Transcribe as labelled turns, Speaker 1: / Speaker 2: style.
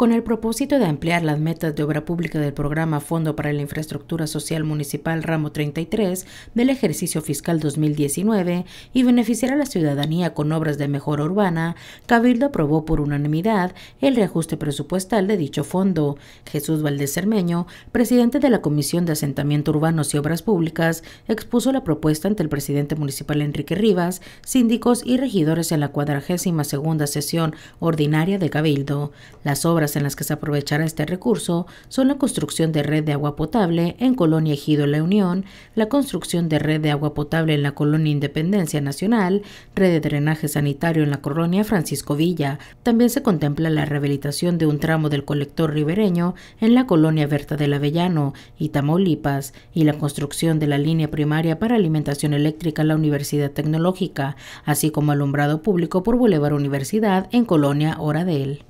Speaker 1: Con el propósito de ampliar las metas de obra pública del programa Fondo para la Infraestructura Social Municipal Ramo 33 del ejercicio fiscal 2019 y beneficiar a la ciudadanía con obras de mejora urbana, Cabildo aprobó por unanimidad el reajuste presupuestal de dicho fondo. Jesús Valdés Cermeño, presidente de la Comisión de Asentamiento Urbanos y Obras Públicas, expuso la propuesta ante el presidente municipal Enrique Rivas, síndicos y regidores en la cuadragésima segunda sesión ordinaria de Cabildo. Las obras en las que se aprovechará este recurso son la construcción de red de agua potable en Colonia Ejido La Unión, la construcción de red de agua potable en la Colonia Independencia Nacional, red de drenaje sanitario en la Colonia Francisco Villa. También se contempla la rehabilitación de un tramo del colector ribereño en la Colonia Berta del Avellano y Tamaulipas y la construcción de la línea primaria para alimentación eléctrica en la Universidad Tecnológica, así como alumbrado público por Boulevard Universidad en Colonia Oradel.